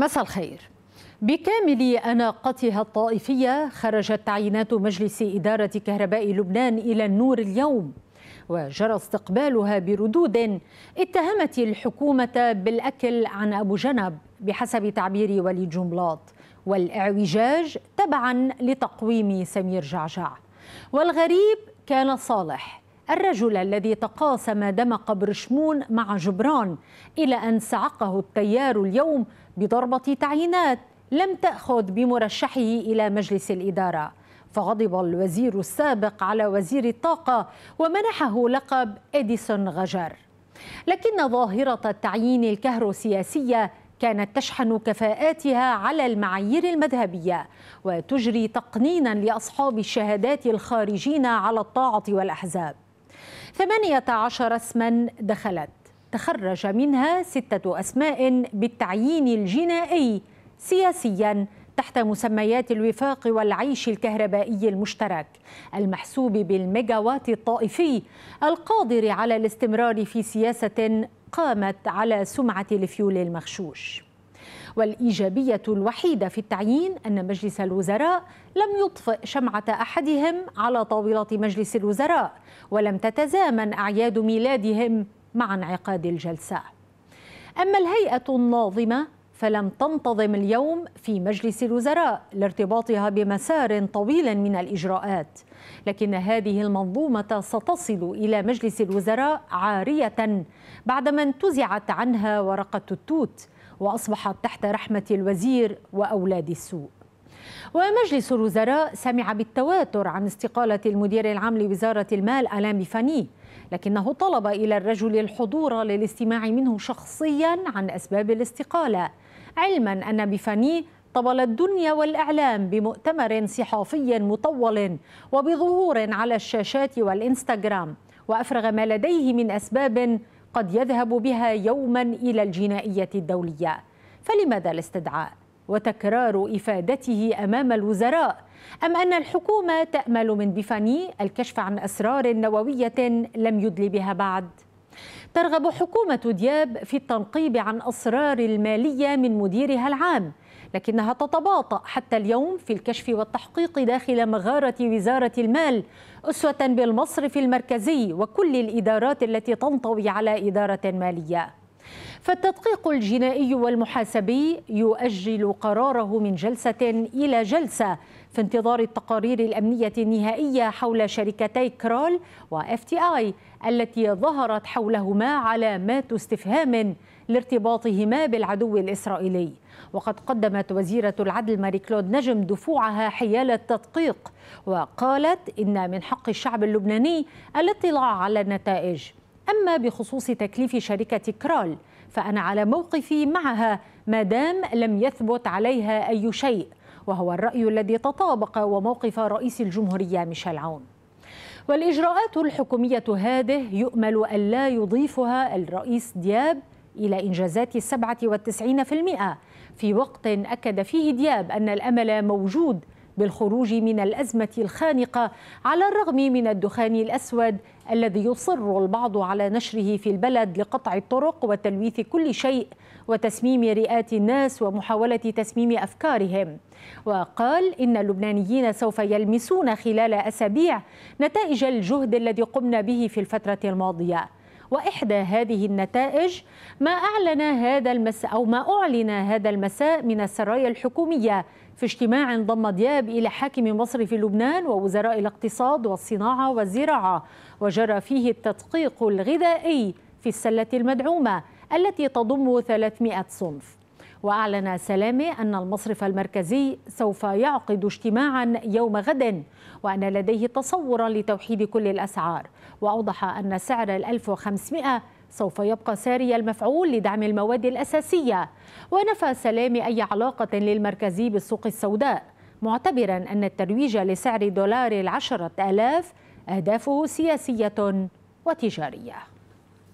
مساء الخير بكامل أناقتها الطائفية خرجت تعيينات مجلس إدارة كهرباء لبنان إلى النور اليوم وجرى استقبالها بردود اتهمت الحكومة بالأكل عن أبو جنب بحسب تعبير وليد جملاط والاعوجاج تبعا لتقويم سمير جعجع والغريب كان صالح الرجل الذي تقاسم دم قبر شمون مع جبران إلى أن سعقه التيار اليوم بضربة تعيينات لم تأخذ بمرشحه إلى مجلس الإدارة فغضب الوزير السابق على وزير الطاقة ومنحه لقب إديسون غجر لكن ظاهرة التعيين الكهروسياسية كانت تشحن كفاءاتها على المعايير المذهبية وتجري تقنينا لأصحاب الشهادات الخارجين على الطاعة والأحزاب 18 اسما دخلت تخرج منها ستة أسماء بالتعيين الجنائي سياسياً تحت مسميات الوفاق والعيش الكهربائي المشترك المحسوب بالميجاوات الطائفي القادر على الاستمرار في سياسة قامت على سمعة الفيول المغشوش والإيجابية الوحيدة في التعيين أن مجلس الوزراء لم يطفئ شمعة أحدهم على طاولة مجلس الوزراء ولم تتزامن أعياد ميلادهم مع انعقاد الجلسة أما الهيئة الناظمة فلم تنتظم اليوم في مجلس الوزراء لارتباطها بمسار طويل من الإجراءات لكن هذه المنظومة ستصل إلى مجلس الوزراء عارية بعدما انتزعت عنها ورقة التوت وأصبحت تحت رحمة الوزير وأولاد السوء ومجلس الوزراء سمع بالتواتر عن استقالة المدير العام لوزارة المال ألام فني لكنه طلب إلى الرجل الحضور للاستماع منه شخصيا عن أسباب الاستقالة علما أن بفاني طبل الدنيا والإعلام بمؤتمر صحفي مطول وبظهور على الشاشات والإنستغرام وأفرغ ما لديه من أسباب قد يذهب بها يوما إلى الجنائية الدولية فلماذا الاستدعاء وتكرار إفادته أمام الوزراء أم أن الحكومة تأمل من بيفاني الكشف عن أسرار نووية لم يدل بها بعد؟ ترغب حكومة دياب في التنقيب عن أسرار المالية من مديرها العام لكنها تتباطأ حتى اليوم في الكشف والتحقيق داخل مغارة وزارة المال أسوة بالمصرف المركزي وكل الإدارات التي تنطوي على إدارة مالية فالتدقيق الجنائي والمحاسبي يؤجل قراره من جلسة إلى جلسة في انتظار التقارير الأمنية النهائية حول شركتي كرول واف تي اي التي ظهرت حولهما علامات استفهام لارتباطهما بالعدو الإسرائيلي وقد قدمت وزيرة العدل ماري كلود نجم دفوعها حيال التدقيق وقالت إن من حق الشعب اللبناني الاطلاع على النتائج أما بخصوص تكليف شركة كرال فأنا على موقفي معها ما دام لم يثبت عليها أي شيء وهو الرأي الذي تطابق وموقف رئيس الجمهورية ميشيل عون والإجراءات الحكومية هذه يؤمل ألا يضيفها الرئيس دياب إلى إنجازات 97% في وقت أكد فيه دياب أن الأمل موجود بالخروج من الازمه الخانقه على الرغم من الدخان الاسود الذي يصر البعض على نشره في البلد لقطع الطرق وتلويث كل شيء وتسميم رئات الناس ومحاوله تسميم افكارهم وقال ان اللبنانيين سوف يلمسون خلال اسابيع نتائج الجهد الذي قمنا به في الفتره الماضيه واحدى هذه النتائج ما اعلن هذا المساء او ما اعلن هذا المساء من السرايا الحكوميه في اجتماع ضم دياب إلى حاكم مصر في لبنان ووزراء الاقتصاد والصناعة والزراعة وجرى فيه التدقيق الغذائي في السلة المدعومة التي تضم 300 صنف وأعلن سلامة أن المصرف المركزي سوف يعقد اجتماعا يوم غد وأن لديه تصورا لتوحيد كل الأسعار وأوضح أن سعر ال 1500 سوف يبقى ساري المفعول لدعم المواد الأساسية ونفى سلام أي علاقة للمركزي بالسوق السوداء معتبرا أن الترويج لسعر دولار العشرة آلاف أهدافه سياسية وتجارية